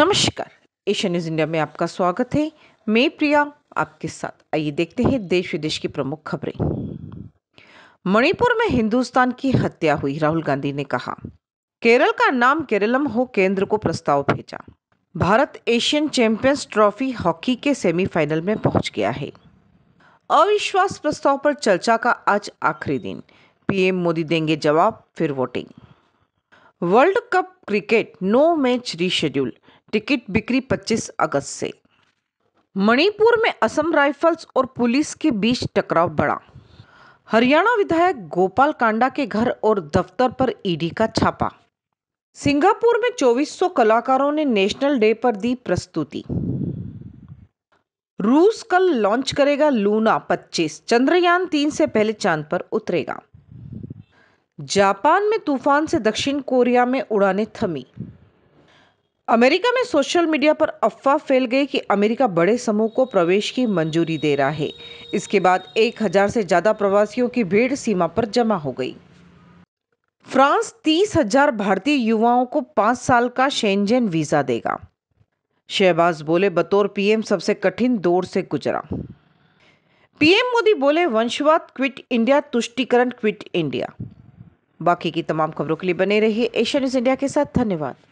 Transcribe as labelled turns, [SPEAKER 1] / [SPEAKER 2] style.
[SPEAKER 1] नमस्कार Asia news India में आपका स्वागत है मैं प्रिया आपके साथ आइए देखते हैं देश विदेश की प्रमुख खबरें मणिपुर में हिंदुस्तान की हत्या हुई राहुल गांधी ने कहा केरल का नाम केरलम हो केंद्र को प्रस्ताव भेजा Bharat Asian champions trophy hockey के सेमीफाइनल में पहुंच गया है अविश्वास प्रस्ताव पर चर्चा का आज आखिरी दिन पीएम मोदी देंगे जवाब फिर voting world cup cricket no match reschedule ticket बिक्री 25 अगस्त से मणिपुर में असम राइफल्स और पुलिस के बीच टकराव बढ़ा हरियाणा विधायक गोपाल कांडा के घर और दफ्तर पर ईडी का छापा सिंगापुर में 2400 कलाकारों ने नेशनल डे पर दी प्रस्तुति रूस कल लॉन्च करेगा लूना 25 चंद्रयान तीन से पहले चांद पर उतरेगा जापान में तूफान से दक्षिण कोरिया में उड़ाने थमी अमेरिका में सोशल मीडिया पर अफवाह फैल गई कि अमेरिका बड़े समूह को प्रवेश की मंजूरी दे रहा है इसके बाद 1000 से ज़्यादा प्रवासियों की भीड़ सीमा पर जमा हो गई फ्रांस 30,000 भारतीय युवाओं को पांच साल का शेंजेन वीज़ा देगा शहबाज बोले बतौर पीएम सबसे कठिन दौर से गुजरा पीएम मोदी बोले वंशवाद क्विट इंडिया तुष्टिकरण क्विट इंडिया बाकी की तमाम खबरों के लिए बने रहिए एशिया न्यूज़ इंडिया के साथ धन्यवाद